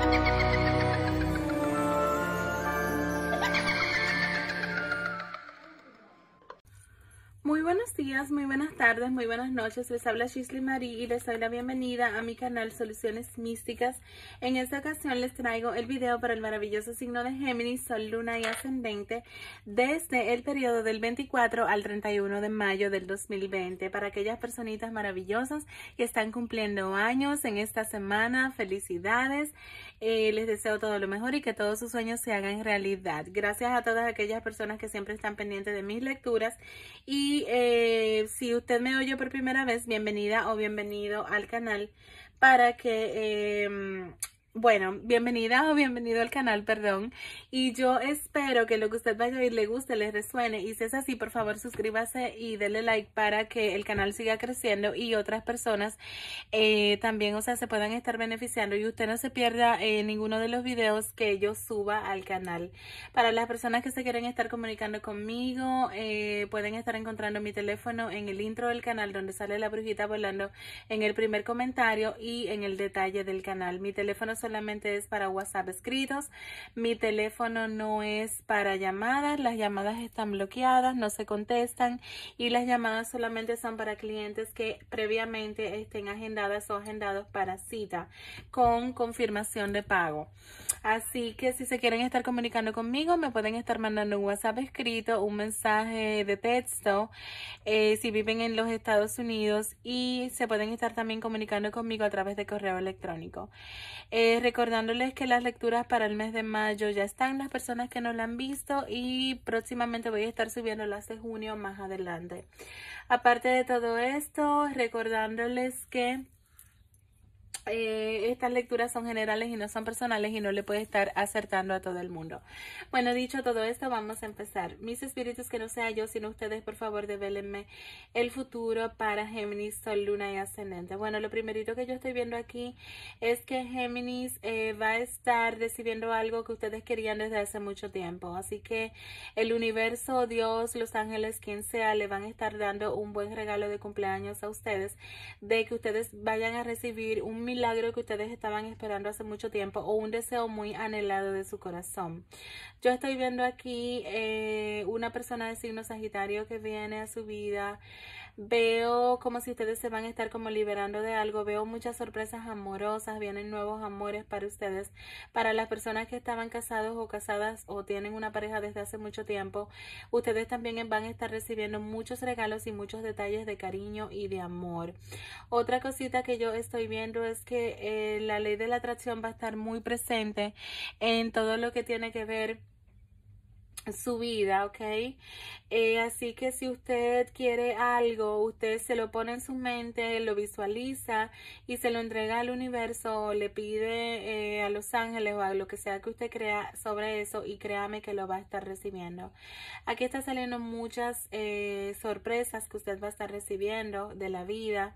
ハハハハ buenos días, muy buenas tardes, muy buenas noches. Les habla Shisley Marie y les doy la bienvenida a mi canal Soluciones Místicas. En esta ocasión les traigo el video para el maravilloso signo de Géminis, Sol, Luna y Ascendente desde el periodo del 24 al 31 de mayo del 2020. Para aquellas personitas maravillosas que están cumpliendo años en esta semana, felicidades. Eh, les deseo todo lo mejor y que todos sus sueños se hagan realidad. Gracias a todas aquellas personas que siempre están pendientes de mis lecturas y eh, eh, si usted me oye por primera vez, bienvenida o bienvenido al canal para que em, bueno, bienvenida o bienvenido al canal, perdón. Y yo espero que lo que usted vaya a oír le guste, le resuene. Y si es así, por favor, suscríbase y denle like para que el canal siga creciendo y otras personas eh, también, o sea, se puedan estar beneficiando. Y usted no se pierda eh, ninguno de los videos que yo suba al canal. Para las personas que se quieren estar comunicando conmigo, eh, pueden estar encontrando mi teléfono en el intro del canal, donde sale la brujita volando en el primer comentario y en el detalle del canal. Mi teléfono solamente es para WhatsApp escritos. Mi teléfono no es para llamadas. Las llamadas están bloqueadas, no se contestan. Y las llamadas solamente son para clientes que previamente estén agendadas o agendados para cita con confirmación de pago. Así que si se quieren estar comunicando conmigo, me pueden estar mandando un WhatsApp escrito, un mensaje de texto, eh, si viven en los Estados Unidos y se pueden estar también comunicando conmigo a través de correo electrónico. Eh, eh, recordándoles que las lecturas para el mes de mayo ya están, las personas que no la han visto y próximamente voy a estar subiendo las de junio más adelante. Aparte de todo esto, recordándoles que eh, estas lecturas son generales y no son personales y no le puede estar acertando a todo el mundo. Bueno, dicho todo esto, vamos a empezar. Mis espíritus, que no sea yo, sino ustedes, por favor, develenme el futuro para Géminis, Sol, Luna y Ascendente. Bueno, lo primerito que yo estoy viendo aquí es que Géminis eh, va a estar recibiendo algo que ustedes querían desde hace mucho tiempo. Así que el universo, Dios, los ángeles, quien sea, le van a estar dando un buen regalo de cumpleaños a ustedes, de que ustedes vayan a recibir un milagro que ustedes estaban esperando hace mucho tiempo o un deseo muy anhelado de su corazón. Yo estoy viendo aquí eh, una persona de signo Sagitario que viene a su vida veo como si ustedes se van a estar como liberando de algo, veo muchas sorpresas amorosas, vienen nuevos amores para ustedes, para las personas que estaban casados o casadas o tienen una pareja desde hace mucho tiempo, ustedes también van a estar recibiendo muchos regalos y muchos detalles de cariño y de amor. Otra cosita que yo estoy viendo es que eh, la ley de la atracción va a estar muy presente en todo lo que tiene que ver su vida, ¿ok? Eh, así que si usted quiere algo, usted se lo pone en su mente, lo visualiza y se lo entrega al universo le pide eh, a los ángeles o a lo que sea que usted crea sobre eso y créame que lo va a estar recibiendo. Aquí está saliendo muchas eh, sorpresas que usted va a estar recibiendo de la vida.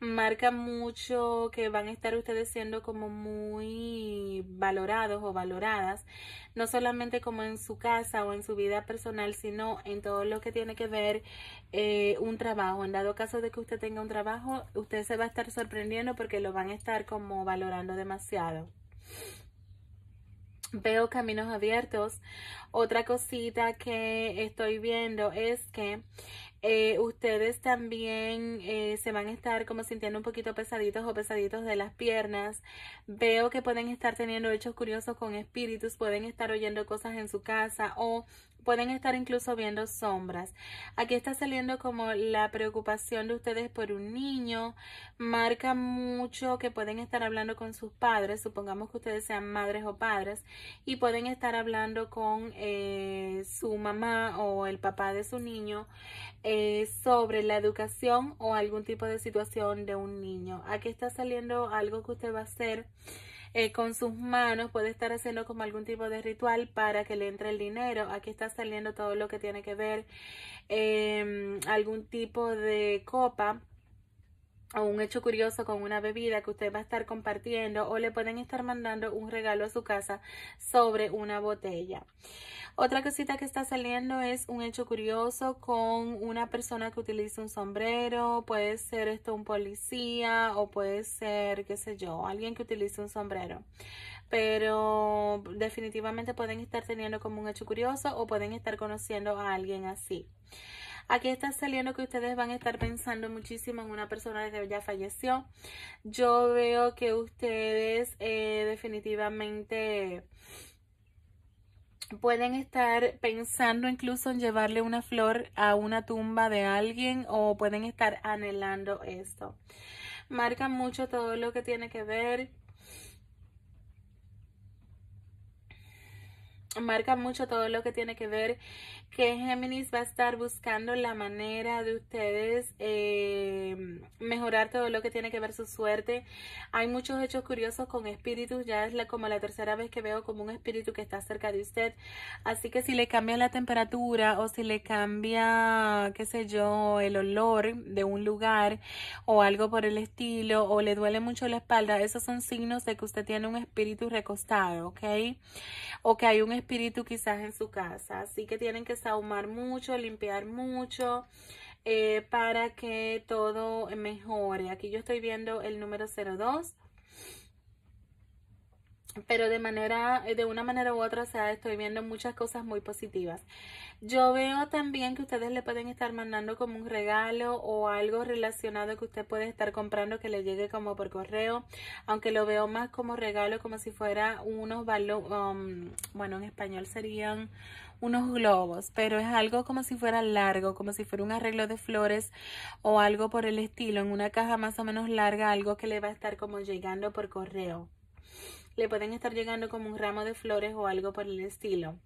Marca mucho que van a estar ustedes siendo como muy valorados o valoradas, no solamente como en su casa, o en su vida personal, sino en todo lo que tiene que ver eh, un trabajo. En dado caso de que usted tenga un trabajo, usted se va a estar sorprendiendo porque lo van a estar como valorando demasiado. Veo caminos abiertos. Otra cosita que estoy viendo es que eh, ustedes también eh, se van a estar como sintiendo un poquito pesaditos o pesaditos de las piernas. Veo que pueden estar teniendo hechos curiosos con espíritus, pueden estar oyendo cosas en su casa o pueden estar incluso viendo sombras. Aquí está saliendo como la preocupación de ustedes por un niño. Marca mucho que pueden estar hablando con sus padres. Supongamos que ustedes sean madres o padres. Y pueden estar hablando con eh, su mamá o el papá de su niño eh, sobre la educación o algún tipo de situación de un niño. Aquí está saliendo algo que usted va a hacer. Eh, con sus manos, puede estar haciendo como algún tipo de ritual para que le entre el dinero. Aquí está saliendo todo lo que tiene que ver em, algún tipo de copa o un hecho curioso con una bebida que usted va a estar compartiendo o le pueden estar mandando un regalo a su casa sobre una botella. Otra cosita que está saliendo es un hecho curioso con una persona que utiliza un sombrero, puede ser esto un policía o puede ser, qué sé yo, alguien que utilice un sombrero. Pero definitivamente pueden estar teniendo como un hecho curioso o pueden estar conociendo a alguien así. Aquí está saliendo que ustedes van a estar pensando muchísimo en una persona que ya falleció. Yo veo que ustedes eh, definitivamente pueden estar pensando incluso en llevarle una flor a una tumba de alguien o pueden estar anhelando esto. Marca mucho todo lo que tiene que ver. Marca mucho todo lo que tiene que ver que Géminis va a estar buscando la manera de ustedes eh, mejorar todo lo que tiene que ver su suerte. Hay muchos hechos curiosos con espíritus, ya es la, como la tercera vez que veo como un espíritu que está cerca de usted. Así que si le cambia la temperatura o si le cambia, qué sé yo, el olor de un lugar o algo por el estilo o le duele mucho la espalda, esos son signos de que usted tiene un espíritu recostado, ¿ok? O que hay un espíritu quizás en su casa. Así que tienen que Ahumar mucho, limpiar mucho. Eh, para que todo mejore. Aquí yo estoy viendo el número 02 pero de manera de una manera u otra sea estoy viendo muchas cosas muy positivas yo veo también que ustedes le pueden estar mandando como un regalo o algo relacionado que usted puede estar comprando que le llegue como por correo, aunque lo veo más como regalo, como si fuera unos balones, um, bueno, en español serían unos globos, pero es algo como si fuera largo, como si fuera un arreglo de flores o algo por el estilo, en una caja más o menos larga, algo que le va a estar como llegando por correo. Le pueden estar llegando como un ramo de flores o algo por el estilo.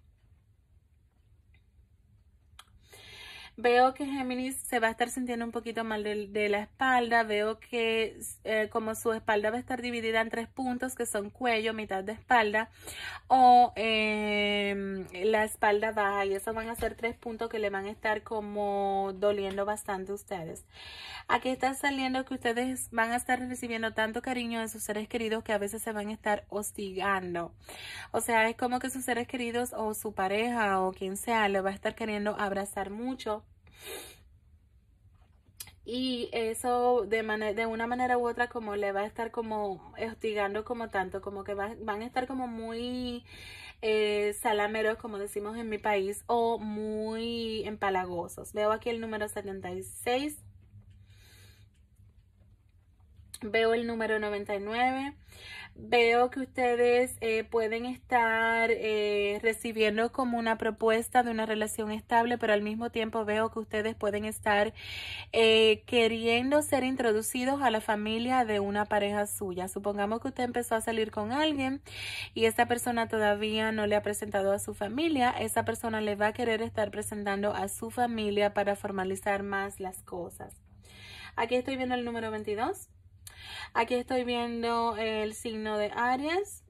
Veo que Géminis se va a estar sintiendo un poquito mal de, la espalda. Veo que eh, como su espalda va a estar dividida en tres puntos que son cuello, mitad de espalda o em, la espalda baja. Y esos van a ser tres puntos que le van a estar como doliendo bastante a ustedes. Aquí está saliendo que ustedes van a estar recibiendo tanto cariño de sus seres queridos que a veces se van a estar hostigando. O sea, es como que sus seres queridos o su pareja o quien sea le va a estar queriendo abrazar mucho y eso de, de una manera u otra como le va a estar como hostigando como tanto, como que van a estar como muy eh, salameros, como decimos en mi país, o muy empalagosos. Veo aquí el número 76 veo el número 99, veo que ustedes eh, pueden estar eh, recibiendo como una propuesta de una relación estable, pero al mismo tiempo veo que ustedes pueden estar eh, queriendo ser introducidos a la familia de una pareja suya. Supongamos que usted empezó a salir con alguien y esa persona todavía no le ha presentado a su familia, esa persona le va a querer estar presentando a su familia para formalizar más las cosas. Aquí estoy viendo el número 22. Aquí estoy viendo el signo de Aries.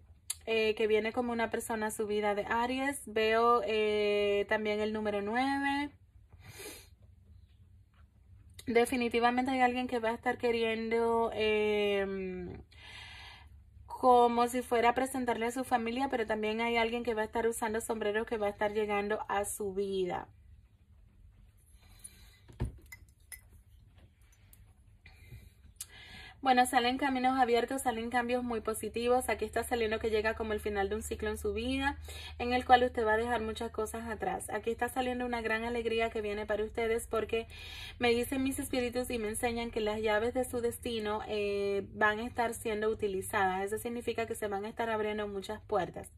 Eh, que viene como una persona subida de Aries. Veo eh, también el número 9. Definitivamente hay alguien que va a estar queriendo em, como si fuera a presentarle a su familia, pero también hay alguien que va a estar usando sombreros que va a estar llegando a su vida. Bueno, salen caminos abiertos, salen cambios muy positivos. Aquí está saliendo que llega como el final de un ciclo en su vida, en el cual usted va a dejar muchas cosas atrás. Aquí está saliendo una gran alegría que viene para ustedes porque me dicen mis espíritus y me enseñan que las llaves de su destino eh, van a estar siendo utilizadas. Eso significa que se van a estar abriendo muchas puertas.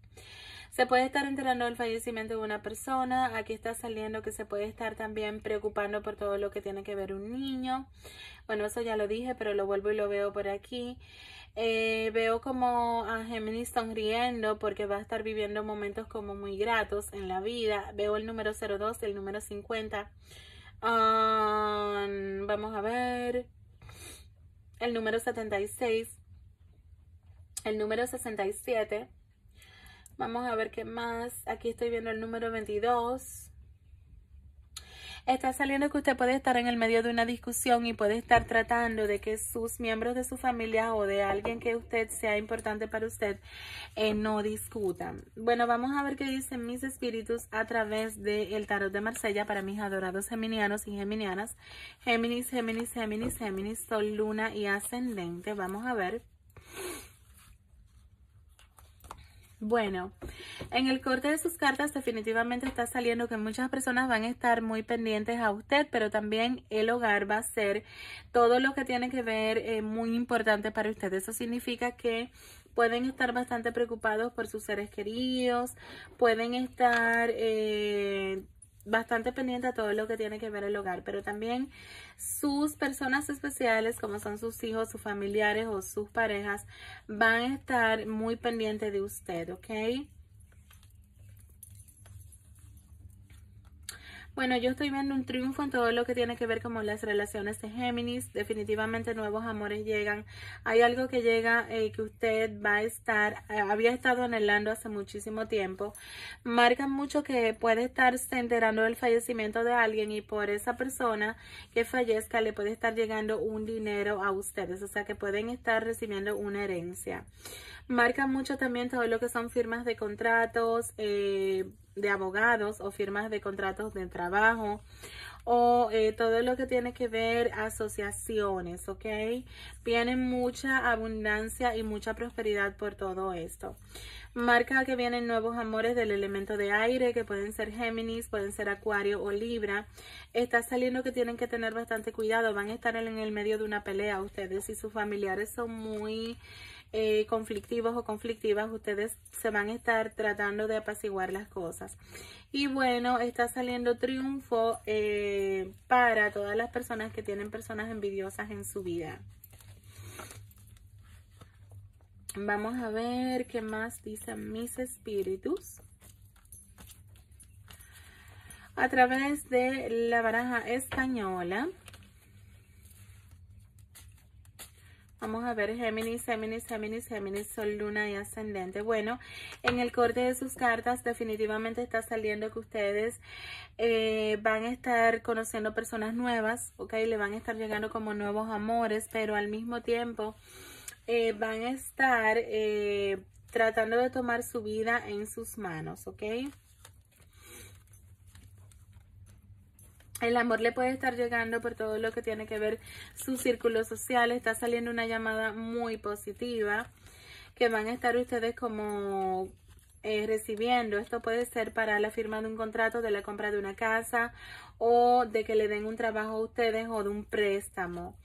Se puede estar enterando del fallecimiento de una persona. Aquí está saliendo que se puede estar también preocupando por todo lo que tiene que ver un niño. Bueno, eso ya lo dije, pero lo vuelvo y lo veo por aquí. Eh, veo como a Gemini sonriendo porque va a estar viviendo momentos como muy gratos en la vida. Veo el número 02, el número 50. Um, vamos a ver. El número 76. El número 67 Vamos a ver qué más. Aquí estoy viendo el número 22. Está saliendo que usted puede estar en el medio de una discusión y puede estar tratando de que sus miembros de su familia o de alguien que usted sea importante para usted eh, no discutan. Bueno, vamos a ver qué dicen mis espíritus a través del tarot de Marsella para mis adorados geminianos y geminianas. Géminis, Géminis, Géminis, Géminis, Sol, Luna y Ascendente. Vamos a ver. Bueno, en el corte de sus cartas definitivamente está saliendo que muchas personas van a estar muy pendientes a usted, pero también el hogar va a ser todo lo que tiene que ver eh, muy importante para usted. Eso significa que pueden estar bastante preocupados por sus seres queridos, pueden estar eh, bastante pendiente a todo lo que tiene que ver el hogar, pero también sus personas especiales, como son sus hijos, sus familiares o sus parejas, van a estar muy pendientes de usted, ¿ok? Bueno, yo estoy viendo un triunfo en todo lo que tiene que ver como las relaciones de Géminis. Definitivamente nuevos amores llegan. Hay algo que llega eh, que usted va a estar, eh, había estado anhelando hace muchísimo tiempo. Marca mucho que puede estarse enterando del fallecimiento de alguien y por esa persona que fallezca le puede estar llegando un dinero a ustedes. O sea que pueden estar recibiendo una herencia. Marca mucho también todo lo que son firmas de contratos eh, de abogados o firmas de contratos de trabajo o eh, todo lo que tiene que ver asociaciones, ¿ok? Viene mucha abundancia y mucha prosperidad por todo esto. Marca que vienen nuevos amores del elemento de aire, que pueden ser Géminis, pueden ser Acuario o Libra. Está saliendo que tienen que tener bastante cuidado, van a estar en el medio de una pelea. Ustedes y sus familiares son muy eh, conflictivos o conflictivas, ustedes se van a estar tratando de apaciguar las cosas. Y bueno, está saliendo triunfo eh, para todas las personas que tienen personas envidiosas en su vida. Vamos a ver qué más dicen mis espíritus. A través de la baraja española. Vamos a ver Géminis, Géminis, Géminis, Géminis, Sol, Luna y Ascendente. Bueno, en el corte de sus cartas definitivamente está saliendo que ustedes eh, van a estar conociendo personas nuevas, ¿ok? Le van a estar llegando como nuevos amores, pero al mismo tiempo eh, van a estar eh, tratando de tomar su vida en sus manos, ¿ok? El amor le puede estar llegando por todo lo que tiene que ver su círculo social. Está saliendo una llamada muy positiva que van a estar ustedes como eh, recibiendo. Esto puede ser para la firma de un contrato, de la compra de una casa o de que le den un trabajo a ustedes o de un préstamo.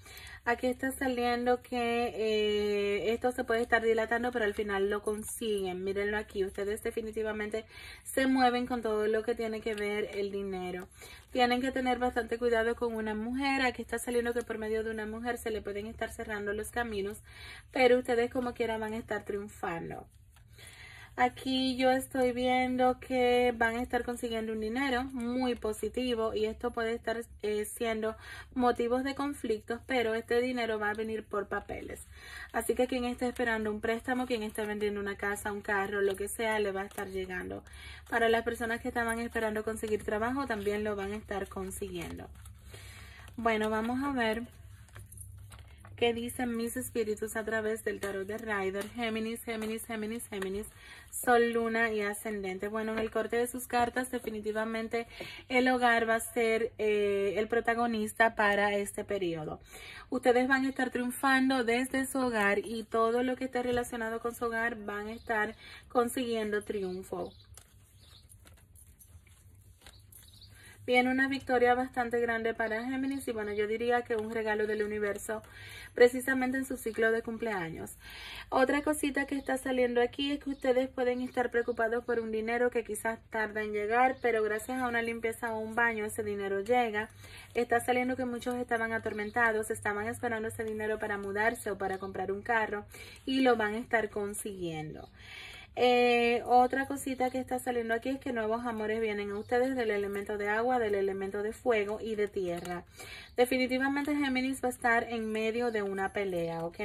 Aquí está saliendo que eh, esto se puede estar dilatando, pero al final lo consiguen. Mírenlo aquí. Ustedes definitivamente se mueven con todo lo que tiene que ver el dinero. Tienen que tener bastante cuidado con una mujer. Aquí está saliendo que por medio de una mujer se le pueden estar cerrando los caminos, pero ustedes como quieran van a estar triunfando. Aquí yo estoy viendo que van a estar consiguiendo un dinero muy positivo y esto puede estar eh, siendo motivos de conflictos, pero este dinero va a venir por papeles. Así que quien está esperando un préstamo, quien está vendiendo una casa, un carro, lo que sea, le va a estar llegando. Para las personas que estaban esperando conseguir trabajo, también lo van a estar consiguiendo. Bueno, vamos a ver qué dicen mis espíritus a través del tarot de Rider, Géminis, Géminis, Géminis, Géminis, Sol, Luna y Ascendente. Bueno, en el corte de sus cartas definitivamente el hogar va a ser eh, el protagonista para este periodo. Ustedes van a estar triunfando desde su hogar y todo lo que esté relacionado con su hogar van a estar consiguiendo triunfo. Viene una victoria bastante grande para Géminis y bueno, yo diría que un regalo del universo precisamente en su ciclo de cumpleaños. Otra cosita que está saliendo aquí es que ustedes pueden estar preocupados por un dinero que quizás tarda en llegar, pero gracias a una limpieza o un baño ese dinero llega. Está saliendo que muchos estaban atormentados, estaban esperando ese dinero para mudarse o para comprar un carro y lo van a estar consiguiendo. Eh, otra cosita que está saliendo aquí es que nuevos amores vienen a ustedes del elemento de agua, del elemento de fuego y de tierra. Definitivamente Géminis va a estar en medio de una pelea, ¿ok?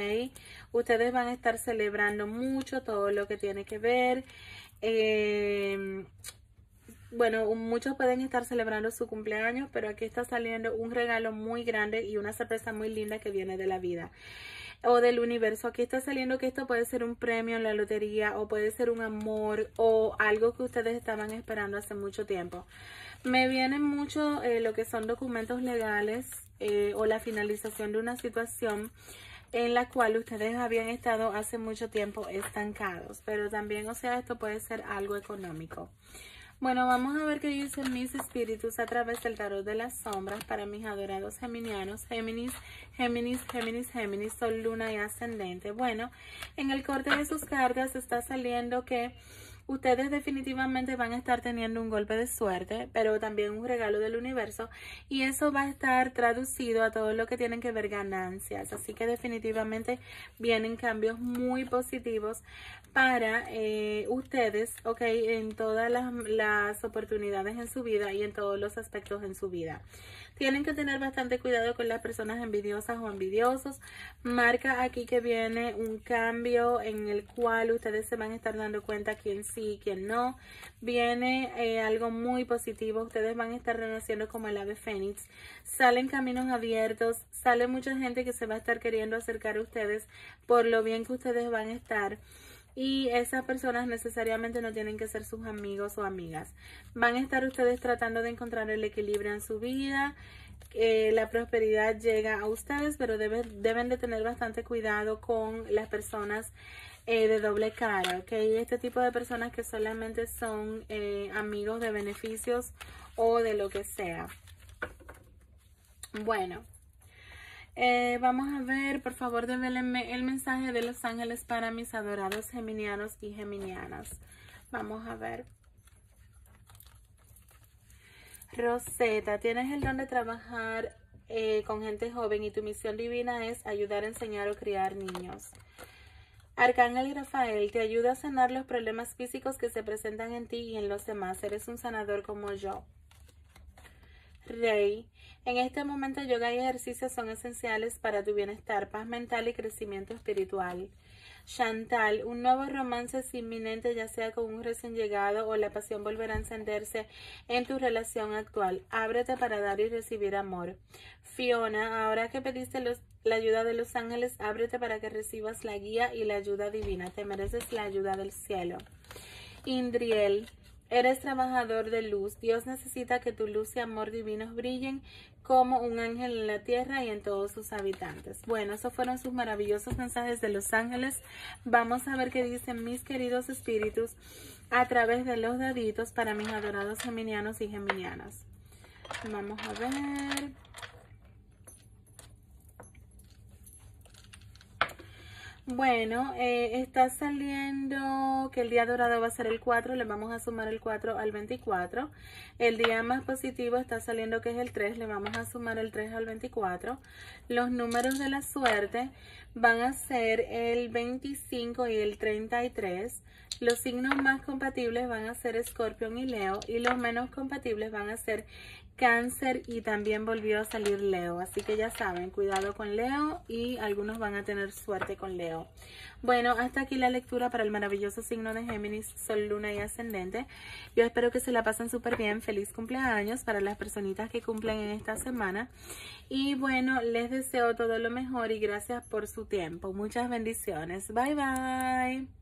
Ustedes van a estar celebrando mucho todo lo que tiene que ver. Em, bueno, muchos pueden estar celebrando su cumpleaños, pero aquí está saliendo un regalo muy grande y una sorpresa muy linda que viene de la vida o del universo. Aquí está saliendo que esto puede ser un premio en la lotería o puede ser un amor o algo que ustedes estaban esperando hace mucho tiempo. Me vienen mucho eh, lo que son documentos legales eh, o la finalización de una situación en la cual ustedes habían estado hace mucho tiempo estancados. Pero también, o sea, esto puede ser algo económico. Bueno, vamos a ver qué dicen mis espíritus a través del tarot de las sombras para mis adorados geminianos, Géminis, Géminis, Géminis, Géminis, Sol, Luna y Ascendente. Bueno, en el corte de sus cartas está saliendo que ustedes definitivamente van a estar teniendo un golpe de suerte, pero también un regalo del universo y eso va a estar traducido a todo lo que tienen que ver ganancias. Así que definitivamente vienen cambios muy positivos para eh, ustedes, ok, en todas las, oportunidades en su vida y en todos los aspectos en su vida. Tienen que tener bastante cuidado con las personas envidiosas o envidiosos. Marca aquí que viene un cambio en el cual ustedes se van a estar dando cuenta quién sí y quién no. Viene eh, algo muy positivo. Ustedes van a estar renaciendo como el ave fénix. Salen caminos abiertos. Sale mucha gente que se va a estar queriendo acercar a ustedes por lo bien que ustedes van a estar y esas personas necesariamente no tienen que ser sus amigos o amigas. Van a estar ustedes tratando de encontrar el equilibrio en su vida. Que la prosperidad llega a ustedes, pero deben de tener bastante cuidado con las personas eh, de doble cara, ¿ok? Este tipo de personas que solamente son eh, amigos de beneficios o de lo que sea. Bueno. Eh, vamos a ver, por favor, develenme el mensaje de los ángeles para mis adorados geminianos y geminianas. Vamos a ver. Rosetta, tienes el don de trabajar eh, con gente joven y tu misión divina es ayudar a enseñar o criar niños. Arcángel Rafael te ayuda a sanar los problemas físicos que se presentan en ti y en los demás. Eres un sanador como yo. Rey. En este momento yoga y ejercicios son esenciales para tu bienestar, paz mental y crecimiento espiritual. Chantal, un nuevo romance es inminente, ya sea con un recién llegado o la pasión volverá a encenderse en tu relación actual. Ábrete para dar y recibir amor. Fiona, ahora que pediste la ayuda de los ángeles, ábrete para que recibas la guía y la ayuda divina. Te mereces la ayuda del cielo. Indriel, Eres trabajador de luz. Dios necesita que tu luz y amor divinos brillen como un ángel en la tierra y en todos sus habitantes. Bueno, esos fueron sus maravillosos mensajes de los ángeles. Vamos a ver qué dicen mis queridos espíritus a través de los daditos para mis adorados geminianos y geminianas. Vamos a ver. Bueno, eh, está saliendo que el día dorado va a ser el 4, le vamos a sumar el 4 al 24. El día más positivo está saliendo que es el 3, le vamos a sumar el 3 al 24. Los números de la suerte van a ser el 25 y el 33. Los signos más compatibles van a ser Escorpión y Leo y los menos compatibles van a ser Cáncer y también volvió a salir Leo. Así que ya saben, cuidado con Leo y algunos van a tener suerte con Leo. Bueno, hasta aquí la lectura para el maravilloso signo de Géminis, Sol, Luna y Ascendente. Yo espero que se la pasen súper bien. Feliz cumpleaños para las personitas que cumplen en esta semana. Y bueno, les deseo todo lo mejor y gracias por su tiempo. Muchas bendiciones. Bye, bye.